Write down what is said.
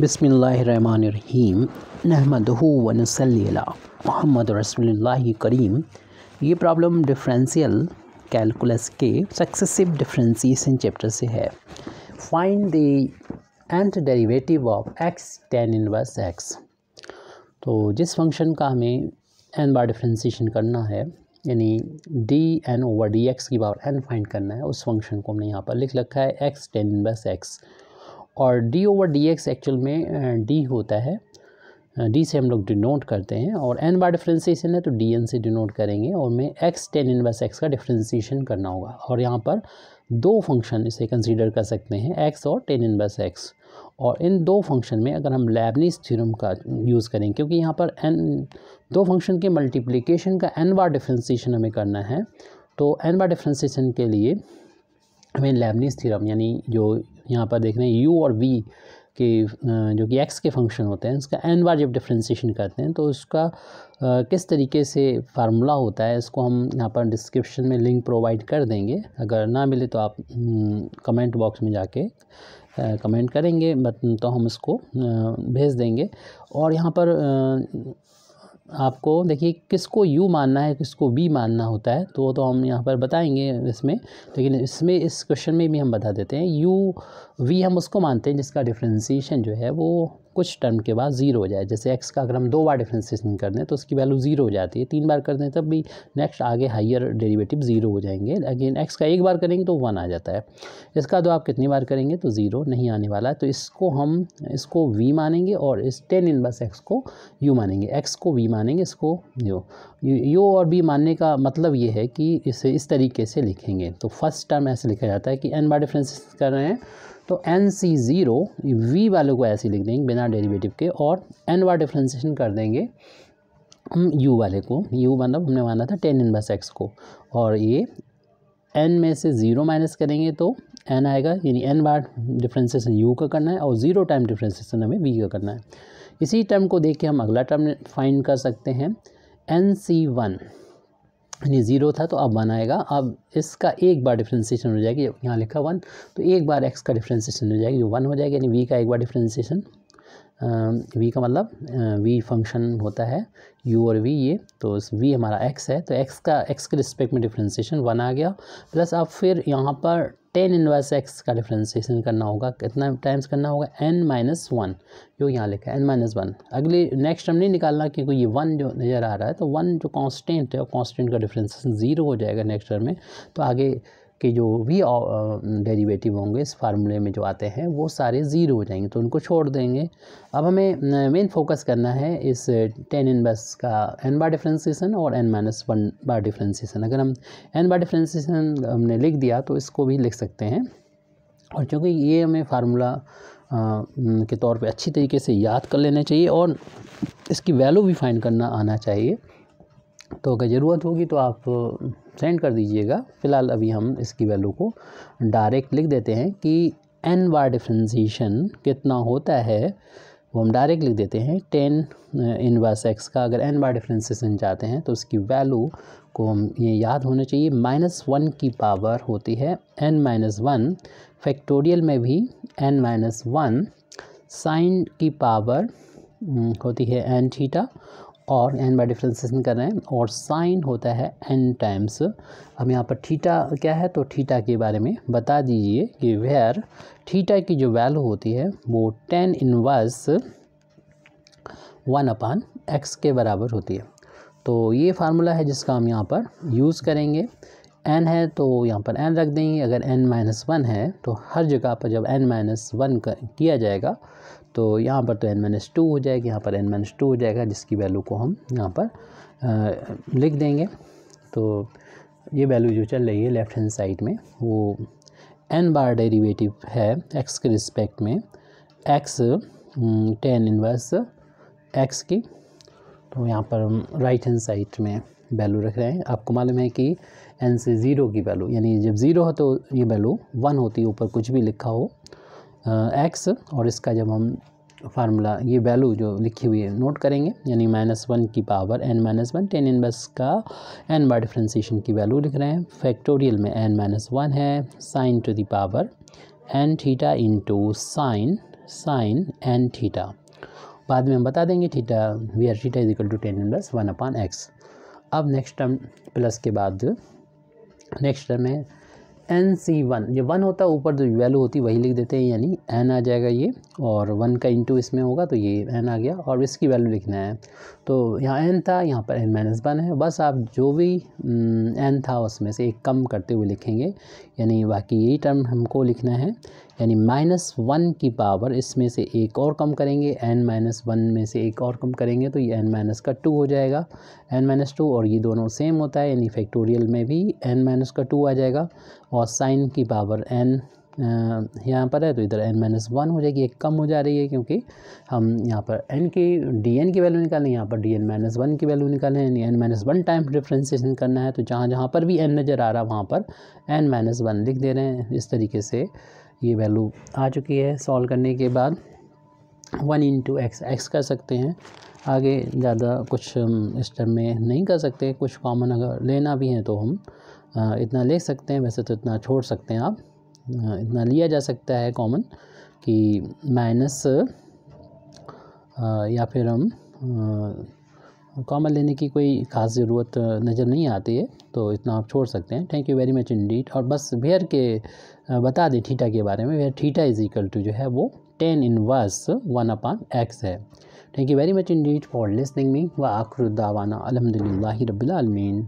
बसमीम नहमदल मोहम्मद रसोल्ला करीम ये problem differential calculus के सक्सेसिव डिफरेंशिएशन चैप्टर से है find the nth derivative of x tan inverse x तो जिस फंक्शन का हमें एन बार डिफरेंशिएशन करना है यानी d n over d x की बार एन फाइंड करना है उस फंक्शन को हमने यहाँ पर लिख रखा है एक्स टेन इनवर्स एक्स और d over d x actual में डी होता है डी से हम लोग डिनोट करते हैं और एन बार डिफ्रेंसीशन है तो डी एन से डिनोट करेंगे और मैं एक्स टेन इनवर्स एक्स का डिफ्रेंसीशन करना होगा और यहाँ पर दो फंक्शन इसे कंसीडर कर सकते हैं एक्स और टेन इनवर्स एक्स और इन दो फंक्शन में अगर हम लेबनीस थ्योरम का यूज़ करें क्योंकि यहाँ पर एन दो फंक्शन के मल्टीप्लिकेशन का एन बार डिफ्रेंसीशन हमें करना है तो एन बार डिफ्रेंसीशन के लिए हमें लेबनीस थ्योरम यानी जो यहाँ पर देख रहे हैं यू और वी के जो कि एक्स के फंक्शन होते हैं उसका एन बार जब डिफ्रेंसीशन करते हैं तो उसका किस तरीके से फार्मूला होता है इसको हम यहाँ पर डिस्क्रिप्शन में लिंक प्रोवाइड कर देंगे अगर ना मिले तो आप कमेंट हम्म, बॉक्स में जाके कमेंट करेंगे बट तो हम इसको भेज देंगे और यहाँ पर आपको देखिए किसको यू मानना है किसको वी मानना होता है तो वो तो हम यहाँ पर बताएंगे इसमें लेकिन इसमें इस क्वेश्चन में भी हम बता देते हैं यू वी हम उसको मानते हैं जिसका डिफ्रेंसीशन जो है वो कुछ टर्म के बाद ज़ीरो हो जाए जैसे एक्स का अगर हम दो बार डिफ्रेंसिएशन कर दें तो उसकी वैल्यू ज़ीरो हो जाती है तीन बार कर दें तब भी नेक्स्ट आगे हाइयर डेरिवेटिव ज़ीरो हो जाएंगे अगेन एक्स का एक बार करेंगे तो वन आ जाता है इसका दो तो आप कितनी बार करेंगे तो ज़ीरो नहीं आने वाला है तो इसको हम इसको वी मानेंगे और इस टेन इन बस एक्स को यू मानेंगे एक्स को वी मानेंगे इसको यू यू और बी मानने का मतलब ये है कि इसे इस तरीके से लिखेंगे तो फर्स्ट टर्म ऐसे लिखा जाता है कि एन बार डिफ्रेंसिस कर रहे हैं तो n C zero v value को ऐसे लिख देंगे बिना डेरिवेटिव के और एन बार डिफ्रेंसिएशन कर देंगे हम यू वाले को यू मतलब हमने माना था टेन इनवर्स एक्स को और ये एन में से ज़ीरो माइनस करेंगे तो एन आएगा यानी एन बार डिफ्रेंसिएशन यू का करना है और ज़ीरो टाइम डिफ्रेंसीसन हमें वी का करना है इसी टर्म को देख के हम अगला टर्म फाइंड कर सकते हैं एन सी वन यानी ज़ीरो था तो अब वन आएगा अब इसका एक बार डिफ्रेंसीशन हो जाएगी यहाँ लिखा वन तो एक बार एक्स का डिफ्रेंसीशन हो जाएगी जो वन हो जाएगा यानी वी का एक बार डिफ्रेंसीशन वी का मतलब वी फंक्शन होता है यू और वी ये तो वी हमारा एक्स है तो एक्स का एक्स के रिस्पेक्ट में डिफ्रेंसीशन वन आ गया प्लस अब फिर यहाँ पर टेन इनवर्स एक्स का डिफ्रेंसिएशन करना होगा कितना टाइम्स करना होगा एन माइनस वन जो यहाँ लिखा है एन माइनस वन अगली नेक्स्ट टर्म नहीं निकालना क्योंकि ये वन जो नज़र आ रहा है तो वन जो कांस्टेंट है और कांस्टेंट का डिफ्रेंसिएशन ज़ीरो हो जाएगा नेक्स्ट टर्म में तो आगे के जो भी डेरिवेटिव होंगे इस फार्मूले में जो आते हैं वो सारे ज़ीरो हो जाएंगे तो उनको छोड़ देंगे अब हमें मेन फोकस करना है इस टेन इन बस का एन बार डिफ्रेंसीसन और एन माइनस वन बार डिफ्रेंसीसन अगर हम एन बार डिफ्रेंसीसन हमने लिख दिया तो इसको भी लिख सकते हैं और चूँकि ये हमें फार्मूला के तौर पर अच्छी तरीके से याद कर लेना चाहिए और इसकी वैल्यू भी फाइंड करना आना चाहिए तो अगर ज़रूरत होगी तो आप सेंड कर दीजिएगा फ़िलहाल अभी हम इसकी वैल्यू को डायरेक्ट लिख देते हैं कि एन बार डिफ्रेंसीशन कितना होता है वो हम डायरेक्ट लिख देते हैं टेन इनवर्स एक्स का अगर एन बार डिफ्रेंसीशन चाहते हैं तो उसकी वैल्यू को हम ये याद होना चाहिए माइनस वन की पावर होती है एन माइनस वन फैक्टोरियल में भी एन माइनस वन साइन की पावर होती है एन थीटा और एन बाई डिफ्रेंसेशन कर रहे हैं और साइन होता है एन टाइम्स अब यहाँ पर ठीटा क्या है तो ठीटा के बारे में बता दीजिए कि वेयर ठीटा की जो वैल्यू होती है वो tan inverse one upon x के बराबर होती है तो ये फार्मूला है जिसका हम यहाँ पर यूज़ करेंगे एन है तो यहाँ पर एन रख देंगे अगर एन माइनस वन है तो हर जगह पर जब एन माइनस वन किया जाएगा तो यहाँ पर तो एन माइनस टू हो जाएगा यहाँ पर एन माइनस टू हो जाएगा जिसकी वैल्यू को हम यहाँ पर आ, लिख देंगे तो ये वैल्यू जो चल रही है लेफ़्ट हैंड साइड में वो एन बार डेरिवेटिव है एक्स के रिस्पेक्ट में एक्स टेन इनवर्स एक्स की तो यहाँ पर हम राइट हैंड साइड में वैल्यू रख रहे हैं आपको मालूम है कि एन से ज़ीरो की वैल्यू यानी जब ज़ीरो हो तो ये वैल्यू वन होती है ऊपर कुछ भी लिखा हो एक्स और इसका जब हम फार्मूला ये वैल्यू जो लिखी हुई है नोट करेंगे यानी माइनस वन की power n minus one tan बस का एन बार डिफ्रेंसीशन की वैल्यू लिख रहे हैं फैक्टोरियल में एन माइनस वन है sine to the power n theta into sine sine n theta बाद में हम बता देंगे theta where theta is equal to tan बस वन अपॉन एक्स अब नेक्स्ट टर्म प्लस के बाद नेक्स्ट टर्म है एन सी वन ये वन होता है ऊपर जो वैल्यू होती है वही लिख देते हैं यानी एन आ जाएगा ये और वन का इंटू इसमें होगा तो ये एन आ गया और इसकी वैल्यू लिखना है तो यहाँ एन था यहाँ पर एन माइनस वन है बस आप जो भी एन हम्म, था उसमें से एक कम करते हुए लिखेंगे यानी बाकी यही टर्म हमको लिखना है यानी माइनस वन की पावर इसमें से एक और कम करेंगे एन माइनस वन में से एक और कम करेंगे तो ये एन माइनस का टू हो जाएगा एन माइनस टू और ये दोनों सेम होता है यानी फैक्टोरियल में भी एन माइनस का टू आ जाएगा और साइन की पावर एन यहाँ पर है तो इधर एन माइनस वन हो जाएगी एक कम हो जा रही है क्योंकि हम यहाँ पर एन की डी एन की वैल्यू निकालें यहाँ पर डी एन माइनस वन की वैल्यू निकालें यानी n minus one time differentiation करना है तो जहाँ जहाँ पर भी एन नज़र आ रहा है वहाँ पर एन माइनस वन लिख दे रहे हैं इस तरीके से ये वैल्यू आ चुकी है सॉल्व करने के बाद वन इंटू एक्स एक्स कर सकते हैं आगे ज़्यादा कुछ इस टर्म में नहीं कर सकते कुछ कॉमन अगर लेना भी है तो हम इतना ले सकते हैं वैसे तो इतना छोड़ सकते हैं आप इतना लिया जा सकता है कॉमन कि माइनस या फिर हम कॉमन लेने की कोई खास ज़रूरत नज़र नहीं आती है तो इतना आप छोड़ सकते हैं thank you very much indeed और बस वेयर के बता दें ठीटा के बारे में where theta is equal to जो है वो tan inverse one upon x है thank you very much indeed for listening me व आखरुद्दावाना अलहमदिल्ला रबीआलमीन